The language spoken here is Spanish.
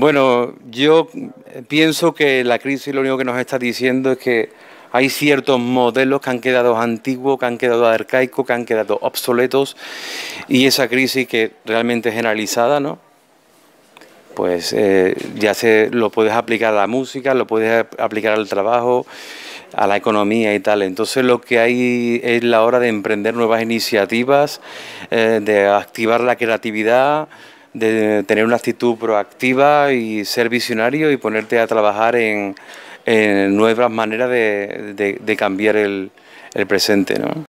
Bueno, yo pienso que la crisis lo único que nos está diciendo es que hay ciertos modelos que han quedado antiguos, que han quedado arcaicos, que han quedado obsoletos y esa crisis que realmente es generalizada, ¿no? Pues eh, ya se lo puedes aplicar a la música, lo puedes aplicar al trabajo, a la economía y tal. Entonces lo que hay es la hora de emprender nuevas iniciativas, eh, de activar la creatividad de tener una actitud proactiva y ser visionario y ponerte a trabajar en, nuevas maneras de, cambiar el, el presente. ¿no?